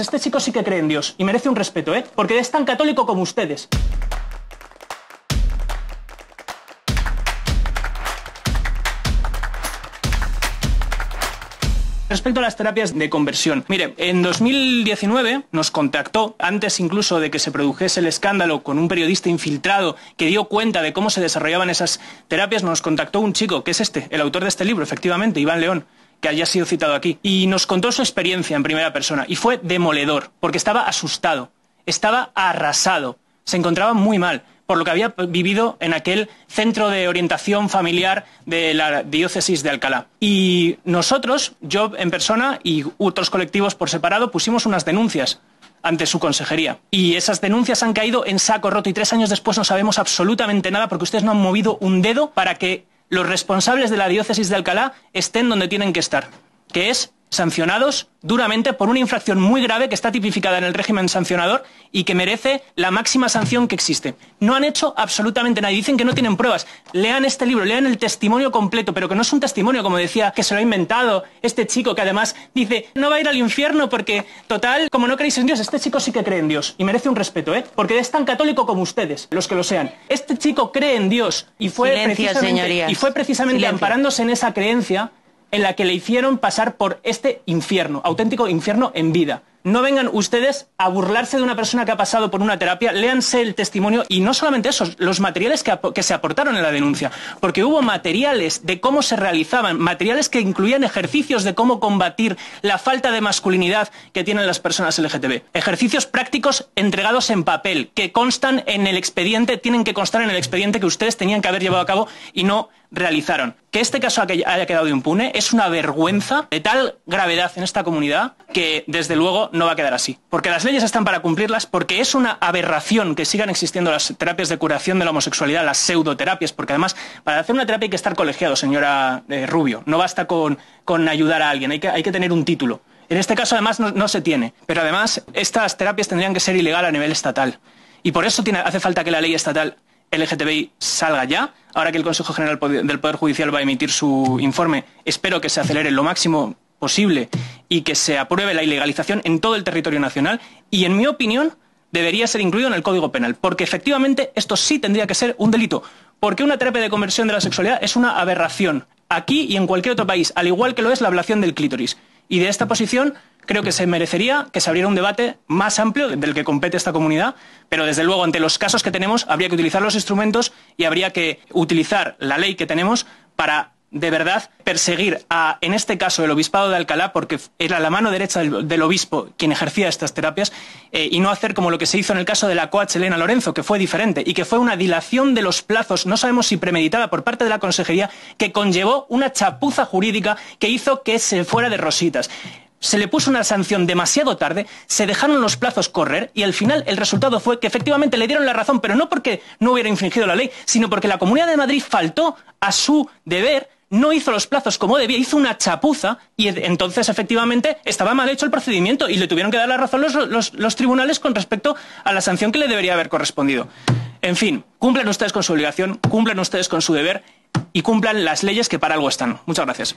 Este chico sí que cree en Dios y merece un respeto, ¿eh? Porque es tan católico como ustedes. Respecto a las terapias de conversión, mire, en 2019 nos contactó, antes incluso de que se produjese el escándalo con un periodista infiltrado que dio cuenta de cómo se desarrollaban esas terapias, nos contactó un chico, que es este, el autor de este libro, efectivamente, Iván León que haya sido citado aquí, y nos contó su experiencia en primera persona, y fue demoledor, porque estaba asustado, estaba arrasado, se encontraba muy mal por lo que había vivido en aquel centro de orientación familiar de la diócesis de Alcalá. Y nosotros, yo en persona y otros colectivos por separado, pusimos unas denuncias ante su consejería. Y esas denuncias han caído en saco roto y tres años después no sabemos absolutamente nada porque ustedes no han movido un dedo para que los responsables de la diócesis de Alcalá estén donde tienen que estar, que es sancionados duramente por una infracción muy grave que está tipificada en el régimen sancionador y que merece la máxima sanción que existe. No han hecho absolutamente nada. Dicen que no tienen pruebas. Lean este libro, lean el testimonio completo, pero que no es un testimonio, como decía, que se lo ha inventado este chico que además dice, no va a ir al infierno porque, total, como no creéis en Dios, este chico sí que cree en Dios y merece un respeto, ¿eh? Porque es tan católico como ustedes, los que lo sean. Este chico cree en Dios y fue precisamente, y fue precisamente amparándose en esa creencia en la que le hicieron pasar por este infierno, auténtico infierno en vida. No vengan ustedes a burlarse de una persona que ha pasado por una terapia, léanse el testimonio y no solamente eso, los materiales que, que, se aportaron en la denuncia, porque hubo materiales de cómo se realizaban, materiales que incluían ejercicios de cómo combatir la falta de masculinidad que tienen las personas LGTB, ejercicios prácticos entregados en papel, que constan en el expediente, tienen que constar en el expediente que ustedes tenían que haber llevado a cabo y no realizaron. Que este caso haya quedado impune es una vergüenza de tal gravedad en esta comunidad que desde luego no va a quedar así. Porque las leyes están para cumplirlas, porque es una aberración que sigan existiendo las terapias de curación de la homosexualidad, las pseudoterapias, porque además para hacer una terapia hay que estar colegiado, señora eh, Rubio. No basta con, ayudar a alguien, hay que, hay que tener un título. En este caso, además, no, se tiene. Pero además, estas terapias tendrían que ser ilegal a nivel estatal. Y por eso hace falta que la ley estatal LGTBI salga ya. Ahora que el Consejo General del Poder Judicial va a emitir su informe, espero que se acelere lo máximo posible y que se apruebe la ilegalización en todo el territorio nacional. Y, en mi opinión, debería ser incluido en el Código Penal, porque efectivamente esto sí tendría que ser un delito, porque una terapia de conversión de la sexualidad es una aberración aquí y en cualquier otro país, al igual que lo es la ablación del clítoris. Y de esta posición creo que se merecería que se abriera un debate más amplio del que compete esta comunidad, pero desde luego ante los casos que tenemos habría que utilizar los instrumentos y habría que utilizar la ley que tenemos para de verdad perseguir a, en este caso, el obispado de Alcalá, porque era la mano derecha del, obispo quien ejercía estas terapias, eh, y no hacer como lo que se hizo en el caso de la coach Elena Lorenzo, que fue diferente y que fue una dilación de los plazos, no sabemos si premeditada por parte de la consejería, que conllevó una chapuza jurídica que hizo que se fuera de rositas se le puso una sanción demasiado tarde, se dejaron los plazos correr y al final el resultado fue que efectivamente le dieron la razón, pero no porque no hubiera infringido la ley, sino porque la Comunidad de Madrid faltó a su deber no hizo los plazos como debía, hizo una chapuza y entonces efectivamente estaba mal hecho el procedimiento y le tuvieron que dar la razón los, tribunales con respecto a la sanción que le debería haber correspondido. En fin, cumplan ustedes con su obligación, cumplan ustedes con su deber y cumplan las leyes que para algo están. Muchas gracias.